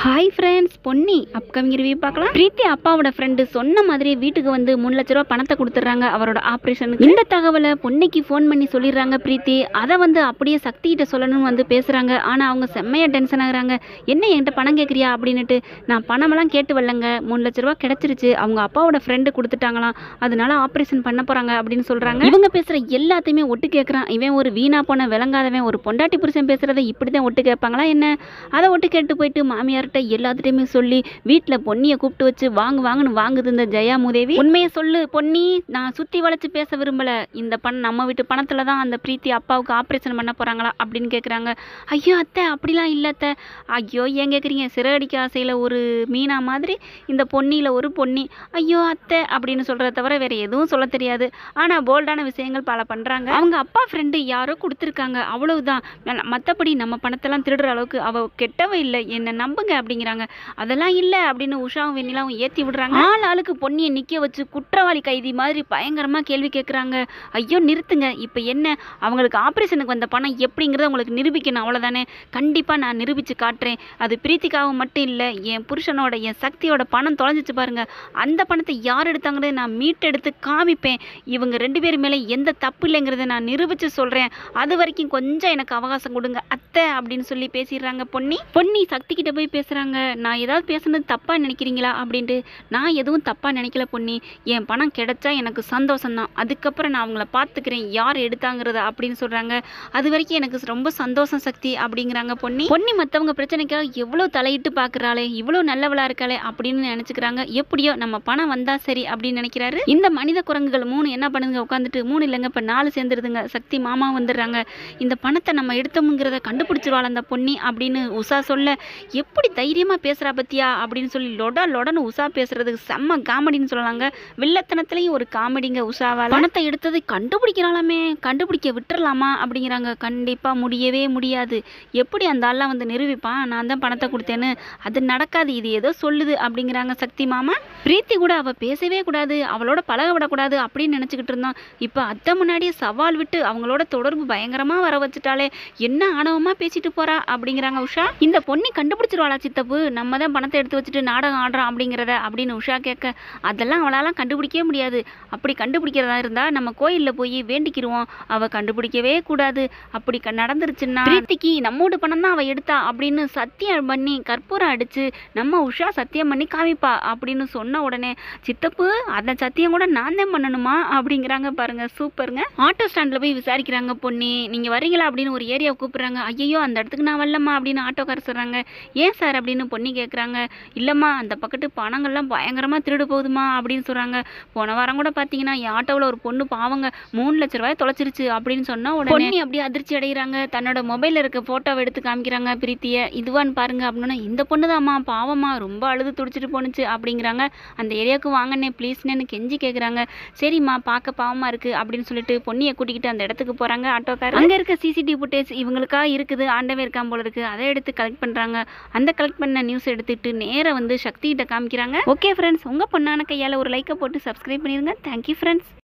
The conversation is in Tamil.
hi friends Ponni upcoming review பார்க்கலாம் பிரீத்தி அப்பாவோட ஃப்ரெண்டு சொன்ன மாதிரி வீட்டுக்கு வந்து மூணு லட்ச ரூபா பணத்தை கொடுத்துட்றாங்க அவரோட ஆப்ரேஷனுக்கு இந்த தகவலை பொன்னிக்கு ஃபோன் பண்ணி சொல்லிடுறாங்க பிரீத்தி அதை வந்து அப்படியே சக்தி கிட்ட சொல்லணும்னு வந்து பேசுகிறாங்க ஆனால் அவங்க செம்மையாக டென்ஷன் ஆகுறாங்க என்ன என்கிட்ட பணம் கேட்குறியா அப்படின்னுட்டு நான் பணமெல்லாம் கேட்டு வரலங்க மூணு லட்ச ரூபா கிடச்சிருச்சு அவங்க அப்பாவோட ஃப்ரெண்டு கொடுத்துட்டாங்களாம் அதனால ஆப்ரேஷன் பண்ண போகிறாங்க அப்படின்னு சொல்கிறாங்க இவங்க பேசுகிற எல்லாத்தையுமே ஒட்டு கேட்குறான் இவன் ஒரு வீணா போன விளங்காதவன் ஒரு பொண்டாட்டி புருஷன் பேசுகிறத இப்படி தான் ஒட்டு கேட்பாங்களா என்ன அதை ஒட்டு கேட்டு போயிட்டு மாமியார்கிட்ட எல்லாத்துட்டையுமே சொல்லி வீட்டில் பொன்னியை கூப்பிட்டு வச்சு வாங்கு வாங்கன்னு வாங்குது இந்த ஜெயா முதேவி உண்மையை சொல்லு பொன்னி நான் சுற்றி வளைச்சு பேச விரும்பலை இந்த பணம் நம்ம வீட்டு பணத்தில் தான் அந்த பிரீத்தி அப்பாவுக்கு ஆப்ரேஷன் பண்ண போகிறாங்களா அப்படின்னு கேட்குறாங்க ஐயோ அத்தை அப்படிலாம் இல்லை அத்தை ஐயோ ஏன் கேட்குறீங்க சிறகடிக்க ஆசையில் ஒரு மீனா மாதிரி இந்த பொன்னியில் ஒரு பொன்னி ஐயோ அத்தை அப்படின்னு சொல்கிறத தவிர வேறு எதுவும் சொல்ல தெரியாது ஆனால் போல்டான விஷயங்கள் பல பண்ணுறாங்க அவங்க அப்பா ஃப்ரெண்டு யாரோ கொடுத்துருக்காங்க அவ்வளவுதான் மற்றபடி நம்ம பணத்தெல்லாம் திருடுற அளவுக்கு அவள் கெட்டவ இல்லை என்னை நம்ப நம்புங்க அப்படிங்கிறாங்க அதெல்லாம் இல்லை அப்படின்னு உஷாவும் வெண்ணிலாவும் ஏற்றி விடுறாங்க ஆள் ஆளுக்கு பொன்னியை நிற்க வச்சு குற்றவாளி கைதி மாதிரி பயங்கரமாக கேள்வி கேட்குறாங்க ஐயோ நிறுத்துங்க இப்போ என்ன அவங்களுக்கு ஆப்ரேஷனுக்கு வந்த பணம் எப்படிங்கிறத உங்களுக்கு நிரூபிக்கணும் அவ்வளோதானே கண்டிப்பாக நான் நிரூபித்து காட்டுறேன் அது பிரீத்திக்காவும் மட்டும் இல்லை என் புருஷனோட என் சக்தியோட பணம் தொலைஞ்சிச்சு பாருங்க அந்த பணத்தை யார் எடுத்தாங்கிறத நான் மீட்டெடுத்து காமிப்பேன் இவங்க ரெண்டு பேர் மேலே எந்த தப்பு இல்லைங்கிறத நான் நிரூபித்து சொல்கிறேன் அது வரைக்கும் கொஞ்சம் எனக்கு அவகாசம் கொடுங்க அத்தை அப்படின்னு சொல்லி பேசிடுறாங்க பொன்னி பொன்னி சக்தி கிட்ட போய் போய் பேசுகிறாங்க நான் ஏதாவது பேசுனது தப்பாக நினைக்கிறீங்களா அப்படின்ட்டு நான் எதுவும் தப்பாக நினைக்கல பொண்ணி என் பணம் கிடைச்சா எனக்கு சந்தோஷம்தான் அதுக்கப்புறம் நான் அவங்கள பார்த்துக்கிறேன் யார் எடுத்தாங்கிறத அப்படின்னு சொல்கிறாங்க அது வரைக்கும் எனக்கு ரொம்ப சந்தோஷம் சக்தி அப்படிங்கிறாங்க பொண்ணி பொண்ணி மற்றவங்க பிரச்சனைக்காக எவ்வளோ தலையிட்டு பார்க்குறாளே இவ்வளோ நல்லவளாக இருக்காளே அப்படின்னு நினச்சிக்கிறாங்க எப்படியோ நம்ம பணம் வந்தால் சரி அப்படின்னு நினைக்கிறாரு இந்த மனித குரங்குகள் மூணு என்ன பண்ணுங்க உட்காந்துட்டு மூணு இல்லைங்க இப்போ நாலு சேர்ந்துருதுங்க சக்தி மாமா வந்துடுறாங்க இந்த பணத்தை நம்ம எடுத்தோம்ங்கிறத கண்டுபிடிச்சிருவாள் அந்த பொண்ணி அப்படின்னு உஷா சொல்ல எப் எப்படி தைரியமாக பேசுகிறா பத்தியா அப்படின்னு சொல்லி லொட லொடன்னு உஷா பேசுகிறதுக்கு செம்ம காமெடின்னு சொல்லலாங்க வில்லத்தனத்துலேயும் ஒரு காமெடிங்க உஷாவால் பணத்தை எடுத்தது கண்டுபிடிக்கிறாலாமே கண்டுபிடிக்க விட்டுறலாமா அப்படிங்கிறாங்க கண்டிப்பாக முடியவே முடியாது எப்படி அந்த ஆள்லாம் வந்து நிரூபிப்பான் நான் தான் பணத்தை கொடுத்தேன்னு அது நடக்காது இது ஏதோ சொல்லுது அப்படிங்கிறாங்க சக்தி மாமா பிரீத்தி கூட அவள் பேசவே கூடாது அவளோட பழக விடக்கூடாது அப்படின்னு நினச்சிக்கிட்டு இருந்தோம் இப்போ அத்தை முன்னாடியே சவால் விட்டு அவங்களோட தொடர்பு பயங்கரமாக வர வச்சுட்டாலே என்ன ஆணவமாக பேசிட்டு போகிறா அப்படிங்கிறாங்க உஷா இந்த பொண்ணை கண்டுபிடிச்சிருவாங்க பாலா சித்தப்பு நம்ம தான் பணத்தை எடுத்து வச்சுட்டு நாடகம் ஆடுறோம் அப்படிங்கிறத அப்படின்னு உஷா கேட்க அதெல்லாம் அவளாலாம் கண்டுபிடிக்கவே முடியாது அப்படி கண்டுபிடிக்கிறதா இருந்தால் நம்ம கோயிலில் போய் வேண்டிக்கிருவோம் அவள் கண்டுபிடிக்கவே கூடாது அப்படி க நடந்துருச்சுன்னா பிரீத்திக்கு நம்மோட பணம் தான் அவள் எடுத்தா அப்படின்னு சத்தியம் பண்ணி கற்பூரம் அடித்து நம்ம உஷா சத்தியம் பண்ணி காமிப்பா அப்படின்னு சொன்ன உடனே சித்தப்பு அந்த சத்தியம் கூட நான் தான் பண்ணணுமா அப்படிங்கிறாங்க பாருங்க சூப்பருங்க ஆட்டோ ஸ்டாண்டில் போய் விசாரிக்கிறாங்க பொண்ணு நீங்கள் வரீங்களா அப்படின்னு ஒரு ஏரியா கூப்பிட்றாங்க ஐயோ அந்த இடத்துக்கு நான் வரலம்மா அப்படின்னு ஆட்டோக்காரர் சொல்கிறாங்க ஏன் சார் அப்படின்னு பொண்ணு கேட்குறாங்க இல்லைம்மா அந்த பக்கத்து பணங்கள்லாம் பயங்கரமாக திருடு போகுதுமா அப்படின்னு சொல்கிறாங்க போன வாரம் கூட பார்த்தீங்கன்னா ஆட்டோவில் ஒரு பொண்ணு பாவங்க மூணு லட்ச ரூபாய் தொலைச்சிருச்சு அப்படின்னு சொன்னால் உடனே பொண்ணு அப்படியே அதிர்ச்சி அடைகிறாங்க தன்னோட மொபைலில் இருக்க ஃபோட்டோவை எடுத்து காமிக்கிறாங்க பிரீத்தியை இதுவான்னு பாருங்க அப்படின்னா இந்த பொண்ணு தாம்மா பாவமா ரொம்ப அழுது துடிச்சிட்டு போணுச்சு அப்படிங்கிறாங்க அந்த ஏரியாவுக்கு வாங்கண்ணே ப்ளீஸ்னு கெஞ்சி கேட்குறாங்க சரிம்மா பார்க்க பாவமாக இருக்குது அப்படின்னு சொல்லிட்டு பொண்ணியை கூட்டிக்கிட்டு அந்த இடத்துக்கு போகிறாங்க ஆட்டோக்காரர் அங்கே இருக்க சிசிடிவி ஃபுட்டேஜ் இவங்களுக்கா இருக்குது ஆண்டவே இருக்கான் போல இருக்குது அதை எடுத்து கலெக்ட் பண்ணுறாங்க அந்த கலெக்ட் பண்ண நியூஸ் எடுத்துட்டு நேர வந்து சக்திகிட்ட காமிக்கிறாங்க ஓகே ஃப்ரெண்ட்ஸ் உங்க பொண்ணான கையால ஒரு லைக்கை போட்டு சப்ஸ்கிரைப் பண்ணிருங்க தேங்க்யூ ஃப்ரெண்ட்ஸ்